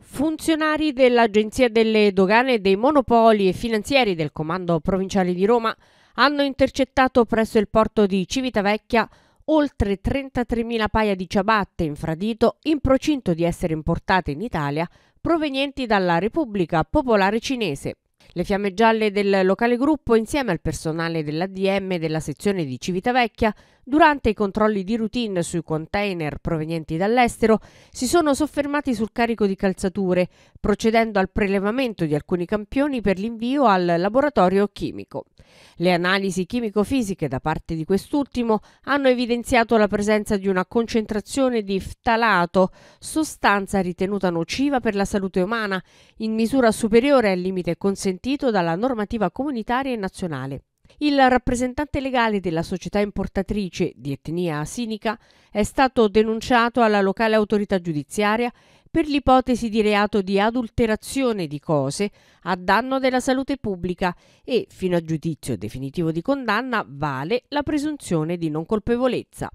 Funzionari dell'Agenzia delle Dogane e dei Monopoli e finanzieri del Comando Provinciale di Roma hanno intercettato presso il porto di Civitavecchia oltre 33.000 paia di ciabatte infradito in procinto di essere importate in Italia provenienti dalla Repubblica Popolare Cinese. Le fiamme gialle del locale gruppo, insieme al personale dell'ADM della sezione di Civitavecchia, durante i controlli di routine sui container provenienti dall'estero, si sono soffermati sul carico di calzature, procedendo al prelevamento di alcuni campioni per l'invio al laboratorio chimico. Le analisi chimico-fisiche da parte di quest'ultimo hanno evidenziato la presenza di una concentrazione di ftalato, sostanza ritenuta nociva per la salute umana, in misura superiore al limite consentito consentito dalla normativa comunitaria e nazionale. Il rappresentante legale della società importatrice di etnia sinica è stato denunciato alla locale autorità giudiziaria per l'ipotesi di reato di adulterazione di cose a danno della salute pubblica e, fino a giudizio definitivo di condanna, vale la presunzione di non colpevolezza.